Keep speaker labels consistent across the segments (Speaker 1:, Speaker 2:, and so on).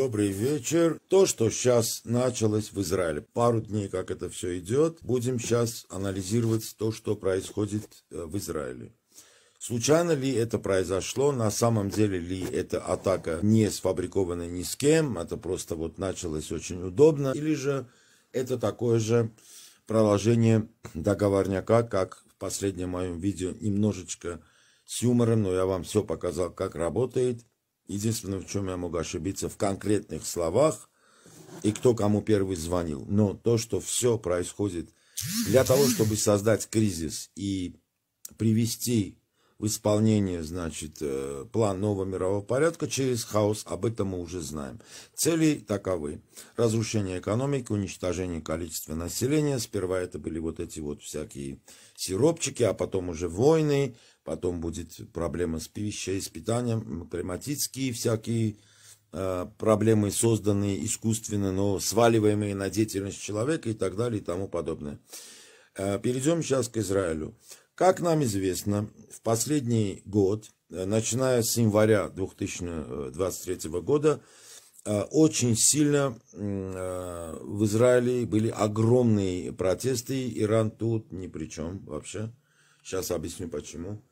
Speaker 1: Добрый вечер. То, что сейчас началось в Израиле, пару дней, как это все идет, будем сейчас анализировать то, что происходит э, в Израиле. Случайно ли это произошло, на самом деле ли эта атака не сфабрикована ни с кем, это просто вот началось очень удобно, или же это такое же продолжение договорняка, как в последнем моем видео, немножечко с юмором, но я вам все показал, как работает. Единственное, в чем я могу ошибиться, в конкретных словах и кто кому первый звонил. Но то, что все происходит для того, чтобы создать кризис и привести в исполнение, значит, э, план нового мирового порядка через хаос, об этом мы уже знаем. Цели таковы. Разрушение экономики, уничтожение количества населения. Сперва это были вот эти вот всякие сиропчики, а потом уже войны, потом будет проблема с пищей, с питанием, климатические всякие а, проблемы, созданные искусственно, но сваливаемые на деятельность человека и так далее и тому подобное. А, перейдем сейчас к Израилю. Как нам известно, в последний год, э, начиная с января 2023 года, э, очень сильно э, в Израиле были огромные протесты. Иран тут ни при чем вообще. Сейчас объясню почему.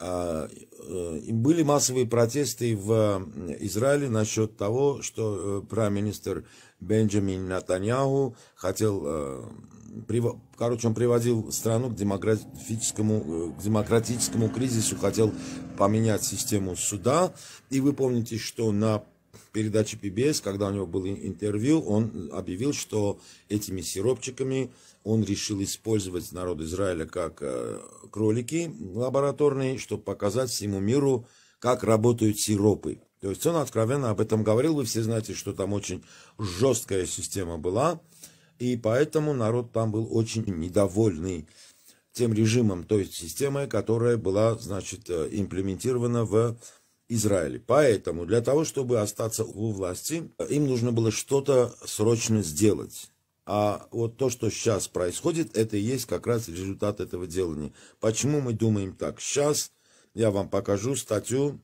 Speaker 1: А, э, были массовые протесты в Израиле насчет того, что э, премьер-министр Бенджамин Натаньяху хотел, э, короче, он приводил страну к демократическому, к демократическому кризису, хотел поменять систему суда. И вы помните, что на передаче PBS, когда у него было интервью, он объявил, что этими сиропчиками он решил использовать народ Израиля как э, кролики лабораторные, чтобы показать всему миру, как работают сиропы. То есть он откровенно об этом говорил, вы все знаете, что там очень жесткая система была, и поэтому народ там был очень недовольный тем режимом, то есть системой, которая была, значит, э, имплементирована в Израиля. Поэтому для того, чтобы остаться у власти, им нужно было что-то срочно сделать. А вот то, что сейчас происходит, это и есть как раз результат этого делания. Почему мы думаем так? Сейчас я вам покажу статью,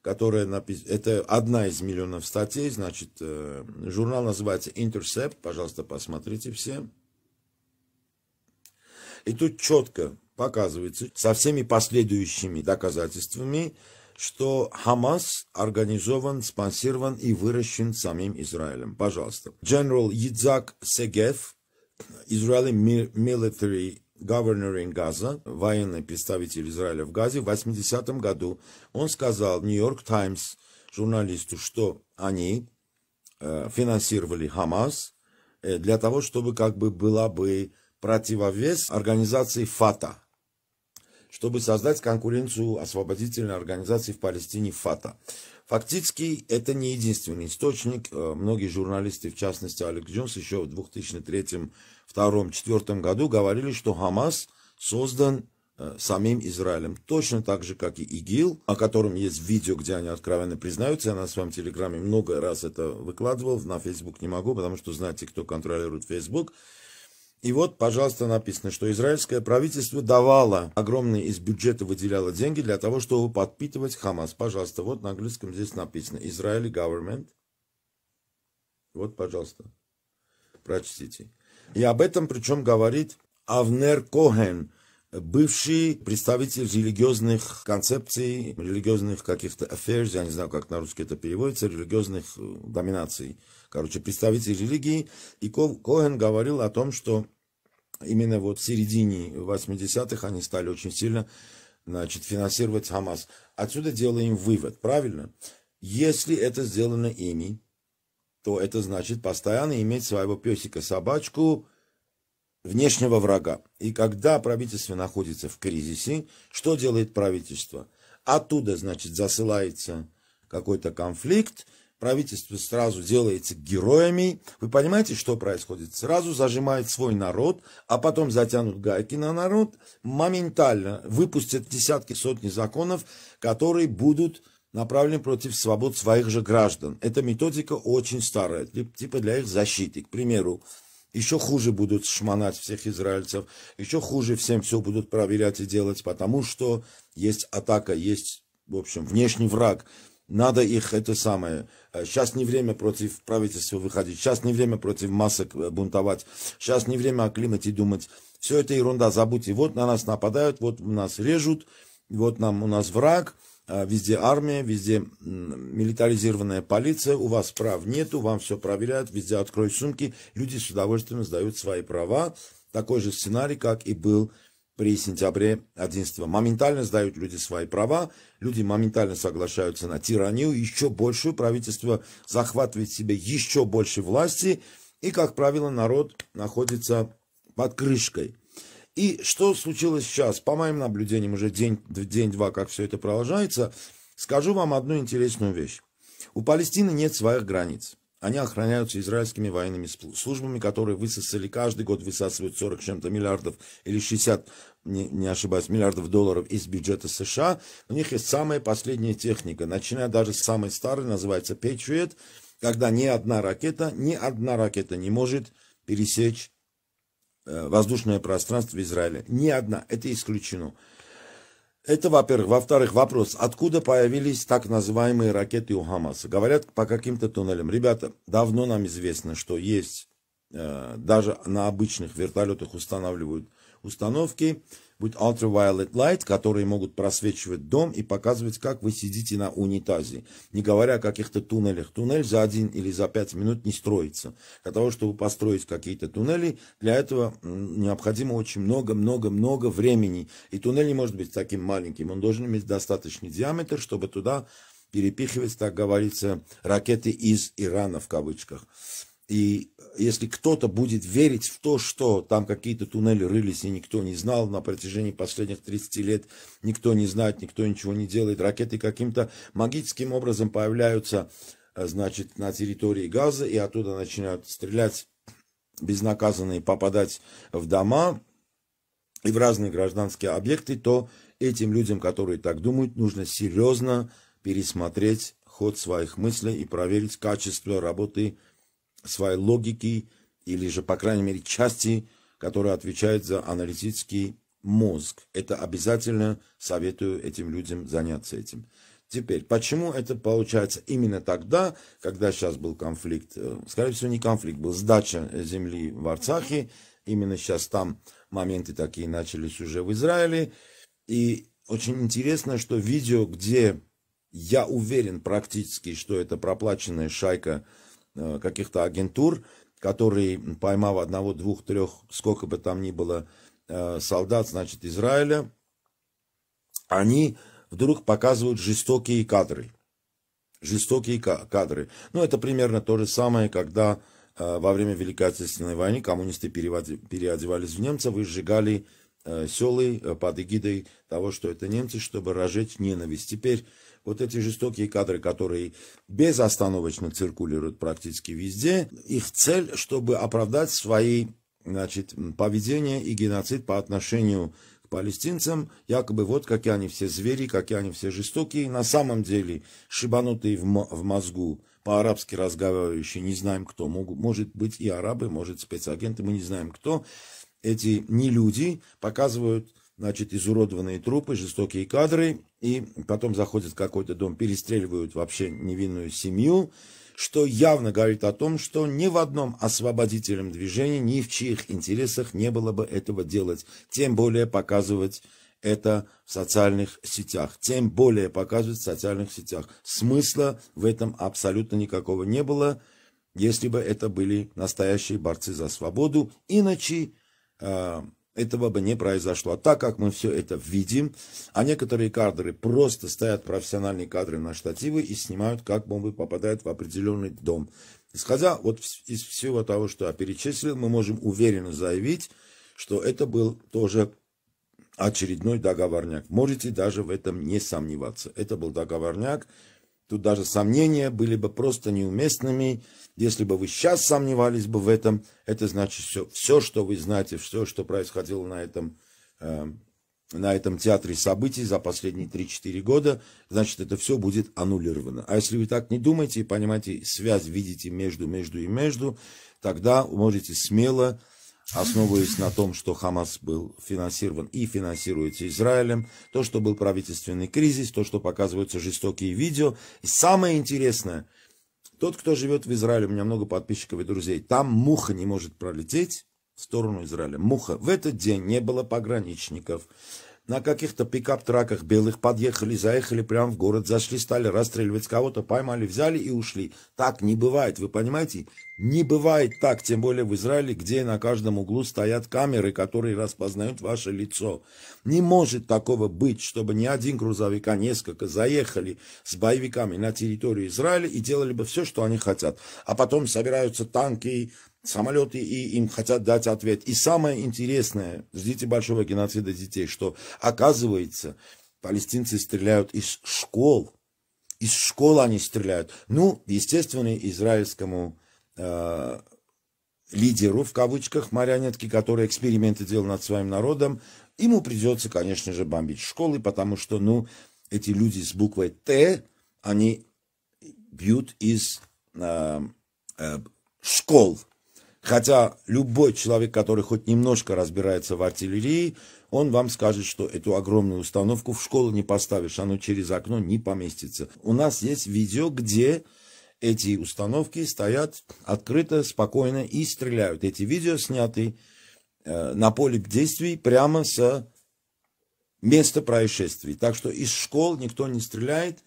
Speaker 1: которая написана. Это одна из миллионов статей. Значит, э, журнал называется Intercept. Пожалуйста, посмотрите все. И тут четко показывается со всеми последующими доказательствами что Хамас организован, спонсирован и выращен самим Израилем. Пожалуйста. General Yitzhak Сегев, Israeli Military Governor in Gaza, военный представитель Израиля в Газе, в 80-м году он сказал Нью-Йорк Таймс журналисту, что они э, финансировали Хамас э, для того, чтобы как бы была бы противовес организации ФАТА, чтобы создать конкуренцию освободительной организации в Палестине ФАТА. Фактически, это не единственный источник. Э, многие журналисты, в частности Алекс Джонс, еще в 2003-2004 году говорили, что Хамас создан э, самим Израилем. Точно так же, как и ИГИЛ, о котором есть видео, где они откровенно признаются. Я на своем телеграме много раз это выкладывал, на Фейсбук не могу, потому что знаете, кто контролирует Facebook. И вот, пожалуйста, написано, что израильское правительство давало, огромные из бюджета выделяло деньги для того, чтобы подпитывать Хамас. Пожалуйста, вот на английском здесь написано «Israeli government». Вот, пожалуйста, прочтите. И об этом причем говорит Авнер Коген – бывший представитель религиозных концепций, религиозных каких-то affairs, я не знаю, как на русский это переводится, религиозных э, доминаций. Короче, представитель религии. И Ко Коэн говорил о том, что именно вот в середине 80-х они стали очень сильно значит, финансировать Хамас. Отсюда делаем вывод, правильно? Если это сделано ими, то это значит постоянно иметь своего песика, собачку, внешнего врага. И когда правительство находится в кризисе, что делает правительство? Оттуда, значит, засылается какой-то конфликт, правительство сразу делается героями. Вы понимаете, что происходит? Сразу зажимает свой народ, а потом затянут гайки на народ, моментально выпустят десятки, сотни законов, которые будут направлены против свобод своих же граждан. Эта методика очень старая, типа для их защиты. К примеру, еще хуже будут шмонать всех израильцев, еще хуже всем все будут проверять и делать, потому что есть атака, есть, в общем, внешний враг. Надо их это самое. Сейчас э, не время против правительства выходить, сейчас не время против масок э, бунтовать, сейчас не время о климате думать. Все это ерунда, забудьте. Вот на нас нападают, вот нас режут, вот нам у нас враг – а, везде армия, везде милитаризированная полиция, у вас прав нету, вам все проверяют, везде откроют сумки, люди с удовольствием сдают свои права. Такой же сценарий, как и был при сентябре 11 -го. Моментально сдают люди свои права, люди моментально соглашаются на тиранию, еще большую, правительство захватывает себе еще больше власти, и, как правило, народ находится под крышкой. И что случилось сейчас? По моим наблюдениям, уже день-два, день, как все это продолжается, скажу вам одну интересную вещь. У Палестины нет своих границ. Они охраняются израильскими военными службами, которые высосали каждый год, высасывают 40 чем-то миллиардов или 60, не, не ошибаюсь, миллиардов долларов из бюджета США. У них есть самая последняя техника, начиная даже с самой старой, называется Patriot, когда ни одна ракета, ни одна ракета не может пересечь Э, воздушное пространство Израиля. Ни одна. Это исключено. Это, во-первых. Во-вторых, вопрос, откуда появились так называемые ракеты у Хамаса? Говорят, по каким-то туннелям. Ребята, давно нам известно, что есть, э, даже на обычных вертолетах устанавливают установки, будет ultraviolet light, которые могут просвечивать дом и показывать, как вы сидите на унитазе. Не говоря о каких-то туннелях. Туннель за один или за пять минут не строится. Для того, чтобы построить какие-то туннели, для этого необходимо очень много-много-много времени. И туннель не может быть таким маленьким. Он должен иметь достаточный диаметр, чтобы туда перепихивать, так говорится, ракеты из Ирана в кавычках. И если кто-то будет верить в то, что там какие-то туннели рылись, и никто не знал на протяжении последних 30 лет, никто не знает, никто ничего не делает, ракеты каким-то магическим образом появляются, э, значит, на территории Газа, и оттуда начинают стрелять безнаказанно и попадать в дома и в разные гражданские объекты, то этим людям, которые так думают, нужно серьезно пересмотреть ход своих мыслей и проверить качество работы своей логики или же, по крайней мере, части, которая отвечает за аналитический мозг. Это обязательно советую этим людям заняться этим. Теперь, почему это получается именно тогда, когда сейчас был конфликт, э, скорее всего, не конфликт, был сдача земли в Арцахе, именно сейчас там моменты такие начались уже в Израиле, и очень интересно, что видео, где я уверен практически, что это проплаченная шайка Э, каких-то агентур, которые, поймав одного, двух, трех, сколько бы там ни было э, солдат, значит, Израиля, они вдруг показывают жестокие кадры. Жестокие кадры. Ну, это примерно то же самое, когда э, во время Великой Отечественной войны коммунисты переодевались в немцев и сжигали селы под эгидой того, что это немцы, чтобы разжечь ненависть. Теперь вот эти жестокие кадры, которые безостановочно циркулируют практически везде, их цель, чтобы оправдать свои значит, поведение и геноцид по отношению к палестинцам, якобы вот какие они все звери, какие они все жестокие, на самом деле шибанутые в, в мозгу, по-арабски разговаривающие, не знаем кто, могут, может быть и арабы, может спецагенты, мы не знаем кто, эти не люди показывают значит, изуродованные трупы, жестокие кадры, и потом заходят в какой-то дом, перестреливают вообще невинную семью, что явно говорит о том, что ни в одном освободительном движении, ни в чьих интересах не было бы этого делать, тем более показывать это в социальных сетях, тем более показывать в социальных сетях. Смысла в этом абсолютно никакого не было, если бы это были настоящие борцы за свободу, иначе э, этого бы не произошло. А так как мы все это видим, а некоторые кадры просто стоят профессиональные кадры на штативы и снимают, как бомбы попадают в определенный дом. Исходя вот из всего того, что я перечислил, мы можем уверенно заявить, что это был тоже очередной договорняк. Можете даже в этом не сомневаться. Это был договорняк, Тут даже сомнения были бы просто неуместными. Если бы вы сейчас сомневались бы в этом, это значит все, все что вы знаете, все, что происходило на этом, э, на этом театре событий за последние 3-4 года, значит, это все будет аннулировано. А если вы так не думаете и понимаете, связь видите между, между и между, тогда можете смело основываясь на том, что Хамас был финансирован и финансируется Израилем, то, что был правительственный кризис, то, что показываются жестокие видео. И самое интересное, тот, кто живет в Израиле, у меня много подписчиков и друзей, там муха не может пролететь в сторону Израиля. Муха. В этот день не было пограничников на каких-то пикап-траках белых подъехали, заехали прямо в город, зашли, стали расстреливать кого-то, поймали, взяли и ушли. Так не бывает, вы понимаете? Не бывает так, тем более в Израиле, где на каждом углу стоят камеры, которые распознают ваше лицо. Не может такого быть, чтобы ни один грузовик, а несколько заехали с боевиками на территорию Израиля и делали бы все, что они хотят. А потом собираются танки, самолеты, и им хотят дать ответ. И самое интересное, ждите большого геноцида детей, что оказывается, палестинцы стреляют из школ. Из школ они стреляют. Ну, естественно, израильскому э, лидеру, в кавычках, марионетки, который эксперименты делал над своим народом, ему придется, конечно же, бомбить школы, потому что, ну, эти люди с буквой «Т», они бьют из э, э, школ. Хотя любой человек, который хоть немножко разбирается в артиллерии, он вам скажет, что эту огромную установку в школу не поставишь, оно через окно не поместится. У нас есть видео, где эти установки стоят открыто, спокойно и стреляют. Эти видео сняты э, на поле действий прямо с места происшествий. Так что из школ никто не стреляет,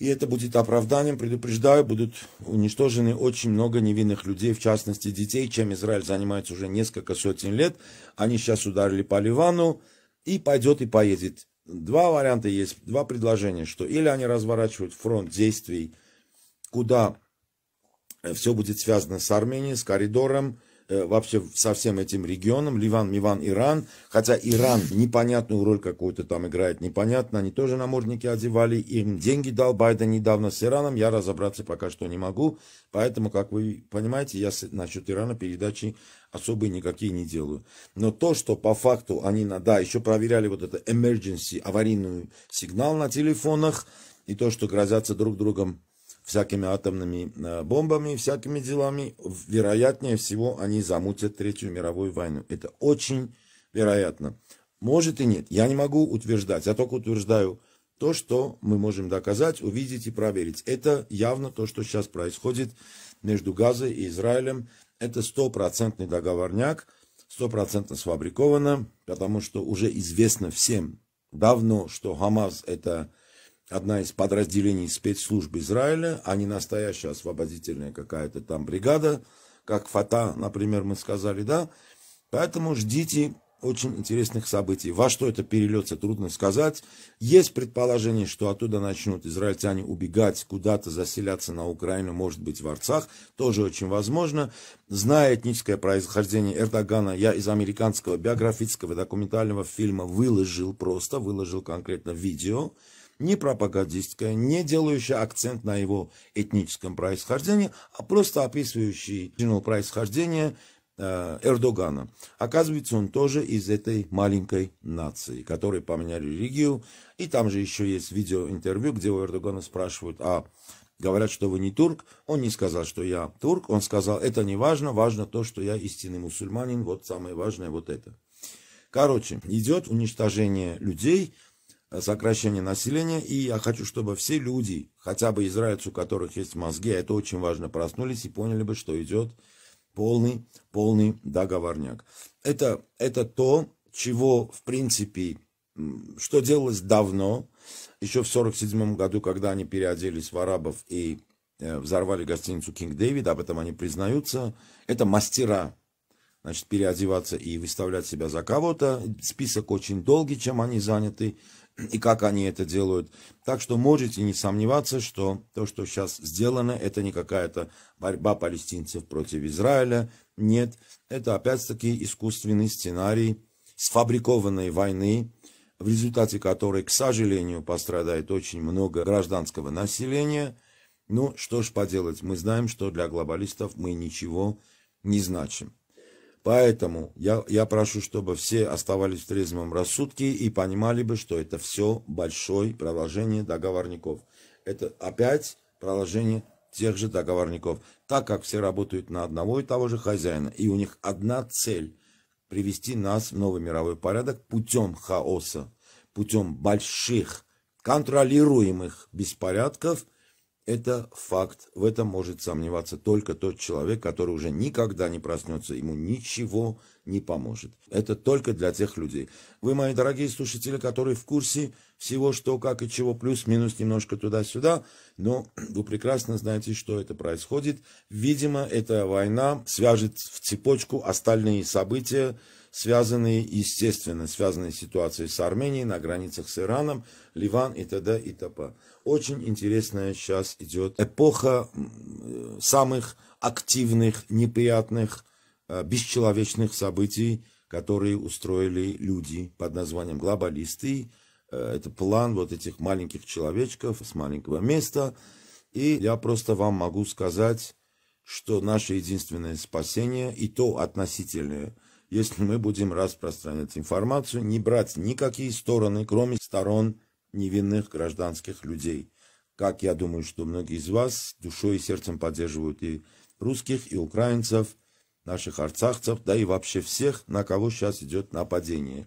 Speaker 1: и это будет оправданием, предупреждаю, будут уничтожены очень много невинных людей, в частности детей, чем Израиль занимается уже несколько сотен лет. Они сейчас ударили по Ливану и пойдет и поедет. Два варианта есть, два предложения, что или они разворачивают фронт действий, куда э, все будет связано с Арменией, с коридором, Э, вообще со всем этим регионом, Ливан, Миван, Иран, хотя Иран непонятную роль какую-то там играет, непонятно, они тоже намордники одевали, им деньги дал Байден недавно с Ираном, я разобраться пока что не могу, поэтому, как вы понимаете, я насчет Ирана передачи особые никакие не делаю. Но то, что по факту они, да, еще проверяли вот это emergency, аварийную сигнал на телефонах, и то, что грозятся друг другом всякими атомными э, бомбами, всякими делами, вероятнее всего они замутят Третью мировую войну. Это очень вероятно. Может и нет. Я не могу утверждать. Я только утверждаю то, что мы можем доказать, увидеть и проверить. Это явно то, что сейчас происходит между Газой и Израилем. Это стопроцентный договорняк, стопроцентно сфабриковано, потому что уже известно всем давно, что Хамас – это одна из подразделений спецслужб Израиля, а не настоящая освободительная какая-то там бригада, как Фата, например, мы сказали, да. Поэтому ждите очень интересных событий. Во что это перелется, трудно сказать. Есть предположение, что оттуда начнут израильтяне убегать, куда-то заселяться на Украину, может быть, в Арцах. Тоже очень возможно. Зная этническое происхождение Эрдогана, я из американского биографического документального фильма выложил просто, выложил конкретно видео, не пропагандистская, не делающая акцент на его этническом происхождении, а просто описывающий происхождение э, Эрдогана. Оказывается, он тоже из этой маленькой нации, которые поменяли религию. И там же еще есть видеоинтервью, где у Эрдогана спрашивают, а говорят, что вы не турк. Он не сказал, что я турк. Он сказал, это не важно, важно то, что я истинный мусульманин. Вот самое важное вот это. Короче, идет уничтожение людей, сокращение населения, и я хочу, чтобы все люди, хотя бы израильцы, у которых есть мозги, а это очень важно, проснулись и поняли бы, что идет полный, полный договорняк. Это, это то, чего, в принципе, что делалось давно, еще в 1947 году, когда они переоделись в арабов и э, взорвали гостиницу Кинг Дэвид, об этом они признаются, это мастера, значит, переодеваться и выставлять себя за кого-то. Список очень долгий, чем они заняты и как они это делают. Так что можете не сомневаться, что то, что сейчас сделано, это не какая-то борьба палестинцев против Израиля. Нет, это опять-таки искусственный сценарий сфабрикованной войны, в результате которой, к сожалению, пострадает очень много гражданского населения. Ну, что ж поделать, мы знаем, что для глобалистов мы ничего не значим. Поэтому я, я прошу, чтобы все оставались в трезвом рассудке и понимали бы, что это все большое продолжение договорников. Это опять продолжение тех же договорников, так как все работают на одного и того же хозяина, и у них одна цель – привести нас в новый мировой порядок путем хаоса, путем больших контролируемых беспорядков – это факт, в этом может сомневаться только тот человек, который уже никогда не проснется, ему ничего не поможет. Это только для тех людей. Вы, мои дорогие слушатели, которые в курсе всего, что, как и чего, плюс-минус немножко туда-сюда, но вы прекрасно знаете, что это происходит. Видимо, эта война свяжет в цепочку остальные события, связанные, естественно, связанные ситуацией с Арменией, на границах с Ираном, Ливан и т.д. и т.п. Очень интересная сейчас идет эпоха самых активных, неприятных, э, бесчеловечных событий, которые устроили люди под названием глобалисты. Э, это план вот этих маленьких человечков с маленького места. И я просто вам могу сказать, что наше единственное спасение, и то относительное – если мы будем распространять информацию, не брать никакие стороны, кроме сторон невинных гражданских людей. Как я думаю, что многие из вас душой и сердцем поддерживают и русских, и украинцев, наших арцахцев, да и вообще всех, на кого сейчас идет нападение.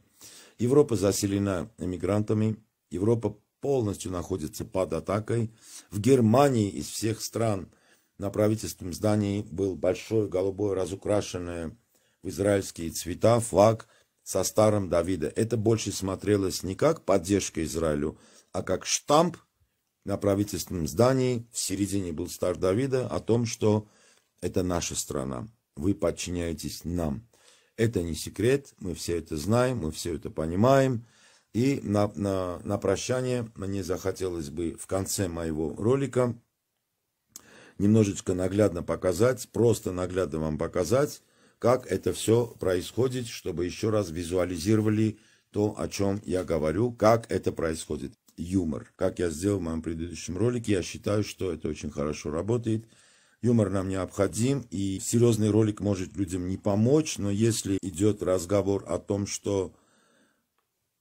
Speaker 1: Европа заселена эмигрантами, Европа полностью находится под атакой. В Германии из всех стран на правительственном здании был большой голубой разукрашенный в израильские цвета, флаг со старым Давида. Это больше смотрелось не как поддержка Израилю, а как штамп на правительственном здании. В середине был стар Давида о том, что это наша страна. Вы подчиняетесь нам. Это не секрет, мы все это знаем, мы все это понимаем. И на, на, на прощание мне захотелось бы в конце моего ролика немножечко наглядно показать, просто наглядно вам показать, как это все происходит, чтобы еще раз визуализировали то, о чем я говорю, как это происходит. Юмор. Как я сделал в моем предыдущем ролике, я считаю, что это очень хорошо работает. Юмор нам необходим, и серьезный ролик может людям не помочь, но если идет разговор о том, что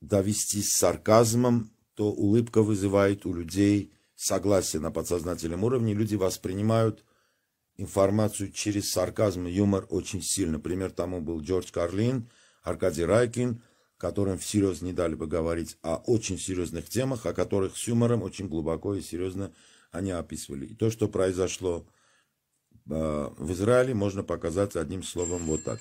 Speaker 1: довести с сарказмом, то улыбка вызывает у людей согласие на подсознательном уровне. Люди воспринимают информацию через сарказм и юмор очень сильно. Пример тому был Джордж Карлин, Аркадий Райкин, которым всерьез не дали бы говорить о очень серьезных темах, о которых с юмором очень глубоко и серьезно они описывали. И то, что произошло э, в Израиле, можно показать одним словом вот так.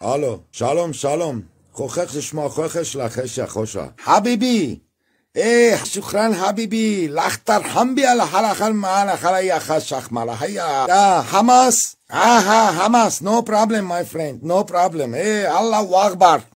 Speaker 1: Алло, шалом, шалом. Хохех шма хохеш лахеша хоша. Хабиби! ايه شكرا حبيبي الاخطر حمبي على حلا خل خلايا خشخ مالا هيا ده حماس اها آه، حماس نو بروبلم ماي فريند نو بروبلم ايه الله اكبر